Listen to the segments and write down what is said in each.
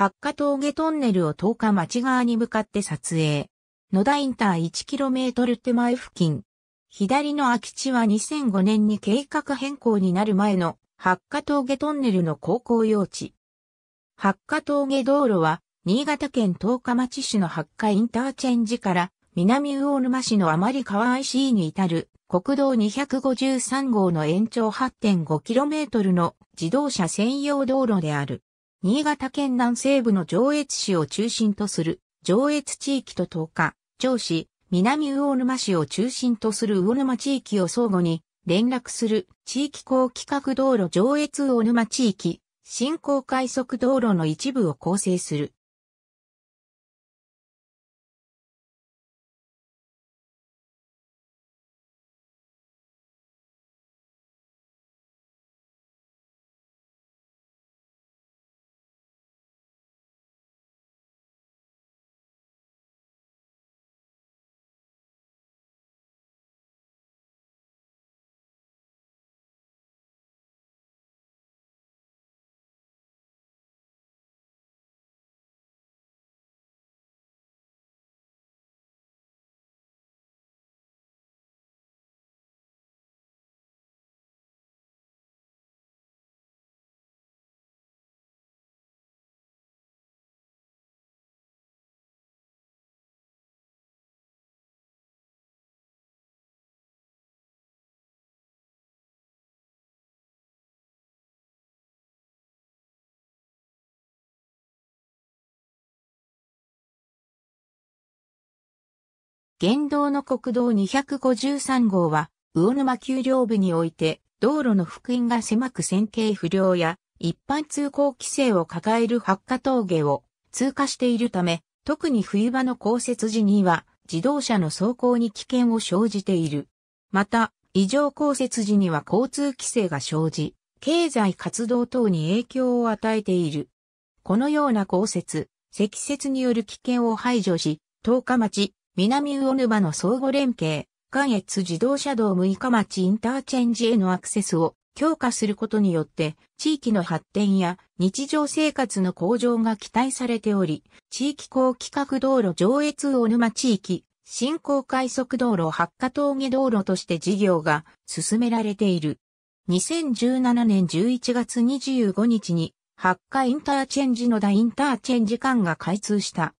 八ヶ峠トンネルを10日町側に向かって撮影。野田インター 1km 手前付近。左の空き地は2005年に計画変更になる前の八ヶ峠トンネルの高校用地。八ヶ峠道路は新潟県十日町市の八ヶインターチェンジから南魚沼市の余川 IC に至る国道253号の延長 8.5km の自動車専用道路である。新潟県南西部の上越市を中心とする上越地域と東下、上市、南魚沼市を中心とする魚沼地域を相互に連絡する地域高規格道路上越魚沼地域、新高快速道路の一部を構成する。現道の国道253号は、魚沼丘陵部において、道路の福音が狭く線形不良や、一般通行規制を抱える八花峠を通過しているため、特に冬場の降雪時には、自動車の走行に危険を生じている。また、異常降雪時には交通規制が生じ、経済活動等に影響を与えている。このような降雪、積雪による危険を排除し、十日町、南魚沼の相互連携、関越自動車道6日町インターチェンジへのアクセスを強化することによって、地域の発展や日常生活の向上が期待されており、地域高規格道路上越魚沼地域、新興快速道路八火峠道路として事業が進められている。2017年11月25日に、八火インターチェンジの大インターチェンジ間が開通した。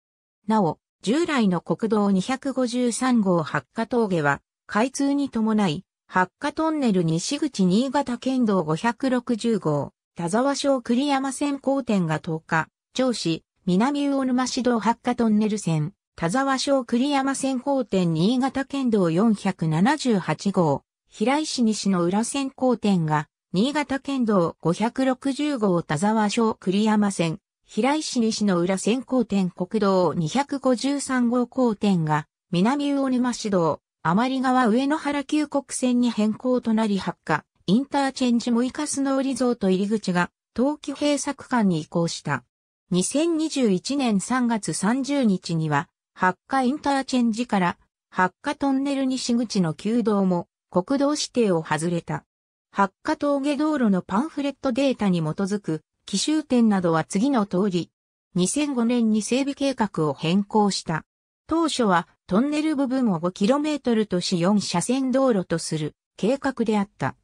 なお、従来の国道253号八ヶ峠は、開通に伴い、八ヶトンネル西口新潟県道560号、田沢省栗山線交点が10日、上市、南魚沼市道八ヶトンネル線、田沢省栗山線交点新潟県道478号、平石西の裏線交点が、新潟県道560号田沢省栗山線、平井市西の浦線交点国道253号交点が、南魚沼市道、余り川上野原急国線に変更となり発火、インターチェンジモイカスノーリゾート入り口が、冬季閉鎖区間に移行した。2021年3月30日には、発火インターチェンジから、発火トンネル西口の旧道も、国道指定を外れた。発火峠道路のパンフレットデータに基づく奇襲点などは次の通り、2005年に整備計画を変更した。当初はトンネル部分を 5km とし4車線道路とする計画であった。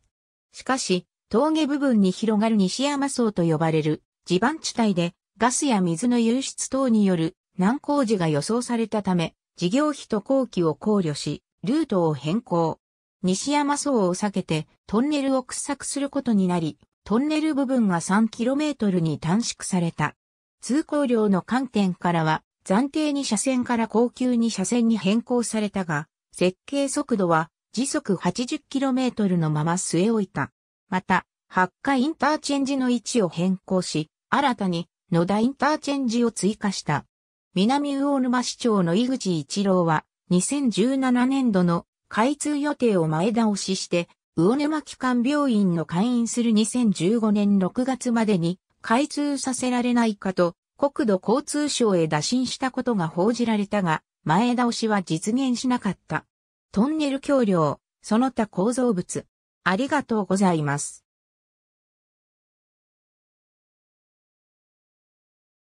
しかし、峠部分に広がる西山層と呼ばれる地盤地帯でガスや水の流出等による難工事が予想されたため、事業費と工期を考慮し、ルートを変更。西山層を避けてトンネルを掘削することになり、トンネル部分が 3km に短縮された。通行量の観点からは、暫定に車線から高級に車線に変更されたが、設計速度は時速 80km のまま据え置いた。また、八日インターチェンジの位置を変更し、新たに野田インターチェンジを追加した。南魚沼市長の井口一郎は、2017年度の開通予定を前倒しして、魚沼機関病院の会員する2015年6月までに開通させられないかと国土交通省へ打診したことが報じられたが、前倒しは実現しなかった。トンネル橋梁、その他構造物。ありがとうございます。